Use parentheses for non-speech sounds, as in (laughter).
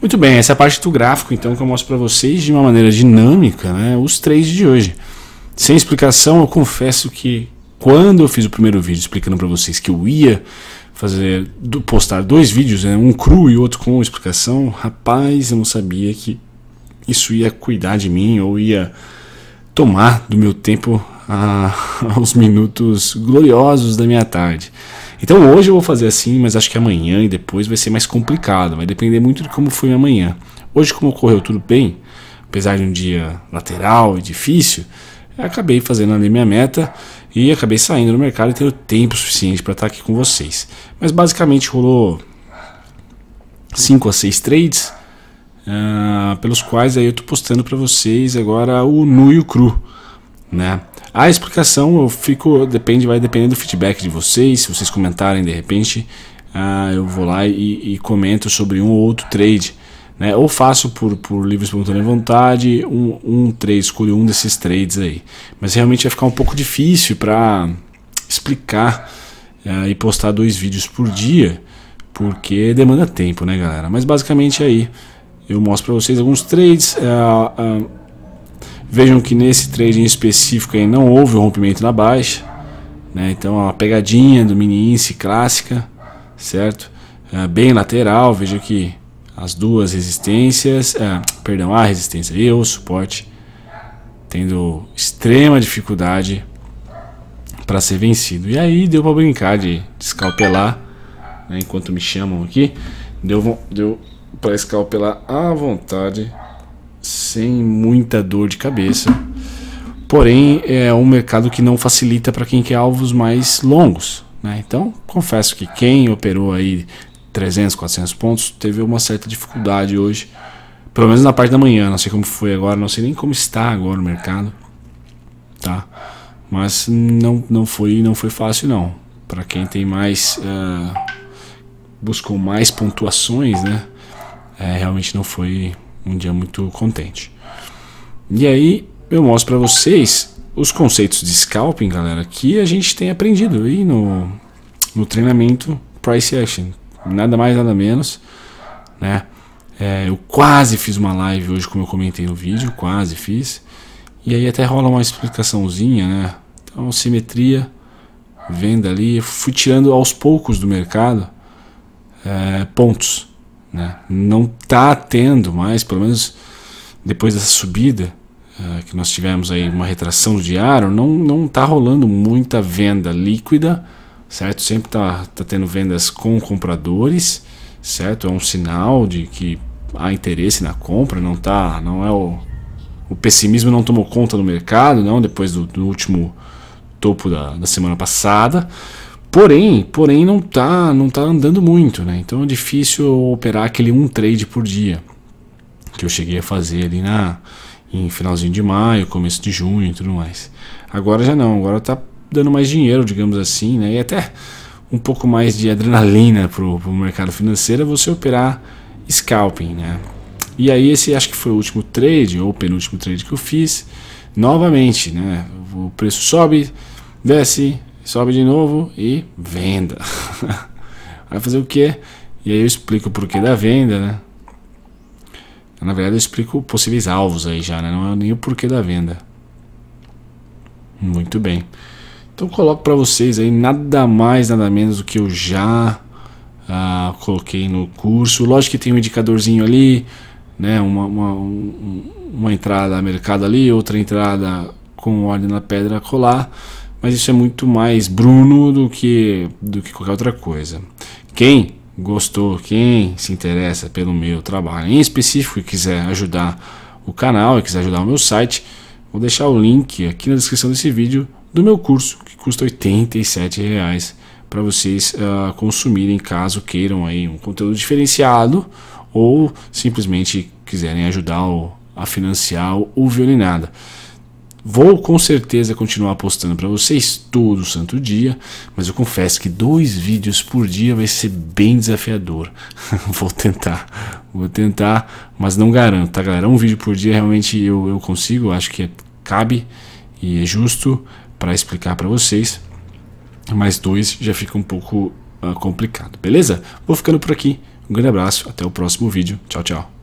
Muito bem, essa é a parte do gráfico, então, que eu mostro para vocês de uma maneira dinâmica, né, os três de hoje. Sem explicação, eu confesso que quando eu fiz o primeiro vídeo explicando para vocês que eu ia fazer postar dois vídeos, né, um cru e outro com explicação, rapaz, eu não sabia que isso ia cuidar de mim ou ia tomar do meu tempo ah, (laughs) aos minutos gloriosos da minha tarde. Então hoje eu vou fazer assim, mas acho que amanhã e depois vai ser mais complicado. Vai depender muito de como foi amanhã. Hoje, como ocorreu tudo bem, apesar de um dia lateral e difícil, acabei fazendo ali minha meta e acabei saindo no mercado e tendo tempo suficiente para estar tá aqui com vocês. Mas basicamente rolou 5 a 6 trades, uh, pelos quais aí eu estou postando para vocês agora o nu e o cru, né? A explicação eu fico, depende, vai depender do feedback de vocês, se vocês comentarem de repente, ah, eu vou lá e, e, comento sobre um ou outro trade. Né? Ou faço por, por livre espontânea vontade um, um trade, escolho um desses trades aí. Mas realmente vai ficar um pouco difícil para explicar ah, e postar dois vídeos por dia, porque demanda tempo, né, galera? Mas basicamente é aí eu mostro para vocês alguns trades. Ah, Vejam que nesse trade em específico aí não houve o um rompimento na baixa, né? Então a é uma pegadinha do mini índice clássica, certo? É bem lateral, veja que as duas resistências, é, perdão, a resistência e o suporte tendo extrema dificuldade para ser vencido. E aí deu para brincar de, de escalpelar, né? enquanto me chamam aqui, deu, deu para escalpelar à vontade sem muita dor de cabeça. Porém, é um mercado que não facilita para quem quer alvos mais longos. Né? Então, confesso que quem operou aí 300, 400 pontos teve uma certa dificuldade hoje, pelo menos na parte da manhã. Não sei como foi agora, não sei nem como está agora o mercado. Tá? Mas não, não, foi, não foi fácil, não. Para quem tem mais. Uh, buscou mais pontuações, né? É, realmente não foi um dia muito contente. E aí eu mostro para vocês os conceitos de scalping, galera, que a gente tem aprendido aí no, no treinamento Price Action. Nada mais, nada menos, né? É, eu quase fiz uma live hoje, como eu comentei no vídeo, quase fiz. E aí até rola uma explicaçãozinha, né? Então, simetria, venda ali, fui tirando aos poucos do mercado é, pontos né? Não está tendo mais, pelo menos depois dessa subida uh, que nós tivemos aí uma retração do diário, não não está rolando muita venda líquida, certo? Sempre está tá tendo vendas com compradores, certo? É um sinal de que há interesse na compra, não tá, não é o, o pessimismo não tomou conta do mercado, não depois do, do último topo da, da semana passada. Porém, porém não tá, não tá andando muito, né? Então é difícil operar aquele um trade por dia que eu cheguei a fazer ali na em finalzinho de maio, começo de junho e tudo mais. Agora já não, agora tá dando mais dinheiro, digamos assim, né? E até um pouco mais de adrenalina pro, pro mercado financeiro é você operar scalping, né? E aí esse acho que foi o último trade ou penúltimo trade que eu fiz. Novamente, né? O preço sobe, desce, sobe de novo e venda. (laughs) Vai fazer o quê? E aí eu explico o porquê da venda, né? Na verdade eu explico possíveis alvos aí já, né? Não é nem o porquê da venda. Muito bem. Então coloco para vocês aí nada mais, nada menos do que eu já ah, coloquei no curso. Lógico que tem um indicadorzinho ali, né? Uma, uma, um, uma entrada mercado ali, outra entrada com ordem na pedra colar mas isso é muito mais Bruno do que, do que qualquer outra coisa. Quem gostou, quem se interessa pelo meu trabalho em específico e quiser ajudar o canal e quiser ajudar o meu site, vou deixar o link aqui na descrição desse vídeo do meu curso, que custa R$ 87,00 para vocês uh, consumirem caso queiram aí um conteúdo diferenciado ou simplesmente quiserem ajudar o, a financiar o Violinada. Vou com certeza continuar postando para vocês todo santo dia, mas eu confesso que dois vídeos por dia vai ser bem desafiador. (laughs) vou tentar, vou tentar, mas não garanto, tá galera? Um vídeo por dia realmente eu, eu consigo, acho que é, cabe e é justo para explicar para vocês, mas dois já fica um pouco uh, complicado, beleza? Vou ficando por aqui, um grande abraço, até o próximo vídeo, tchau, tchau.